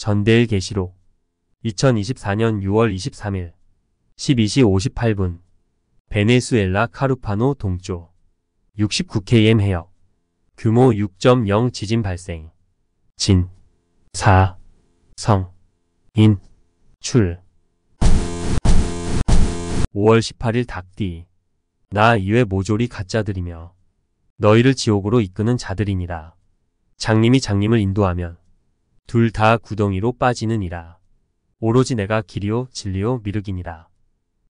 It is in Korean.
전대일 계시록 2024년 6월 23일 12시 58분 베네수엘라 카루파노 동쪽 69km 해역 규모 6.0 지진 발생 진, 4. 성, 인, 출 5월 18일 닭띠 나 이외 모조리 가짜들이며 너희를 지옥으로 이끄는 자들이니라 장님이 장님을 인도하면 둘다 구덩이로 빠지느니라. 오로지 내가 길이요 진리요 미륵이니라.